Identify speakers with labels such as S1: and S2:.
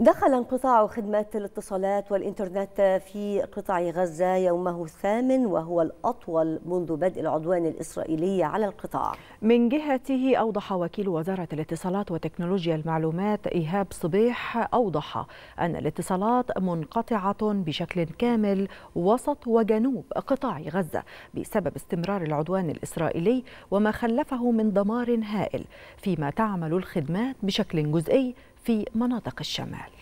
S1: دخل انقطاع خدمات الاتصالات والإنترنت في قطاع غزة يومه الثامن وهو الأطول منذ بدء العدوان الإسرائيلي على القطاع
S2: من جهته أوضح وكيل وزارة الاتصالات وتكنولوجيا المعلومات إيهاب صبيح أوضح أن الاتصالات منقطعة بشكل كامل وسط وجنوب قطاع غزة بسبب استمرار العدوان الإسرائيلي وما خلفه من دمار هائل فيما تعمل الخدمات بشكل جزئي في مناطق الشمال